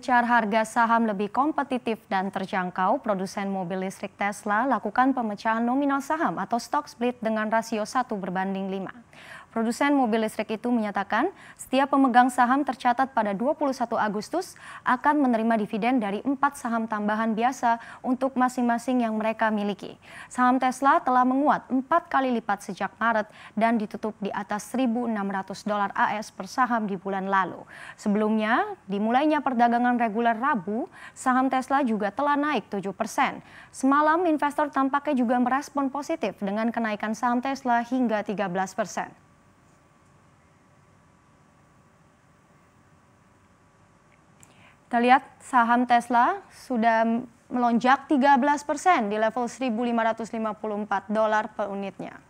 Mengincar harga saham lebih kompetitif dan terjangkau, produsen mobil listrik Tesla lakukan pemecahan nominal saham atau stock split dengan rasio 1 berbanding 5. Produsen mobil listrik itu menyatakan setiap pemegang saham tercatat pada 21 Agustus akan menerima dividen dari empat saham tambahan biasa untuk masing-masing yang mereka miliki. Saham Tesla telah menguat empat kali lipat sejak Maret dan ditutup di atas 1.600 dolar AS per saham di bulan lalu. Sebelumnya, dimulainya perdagangan reguler Rabu, saham Tesla juga telah naik 7 persen. Semalam, investor tampaknya juga merespon positif dengan kenaikan saham Tesla hingga 13 persen. Kita lihat saham Tesla sudah melonjak 13 persen di level 1.554 dolar per unitnya.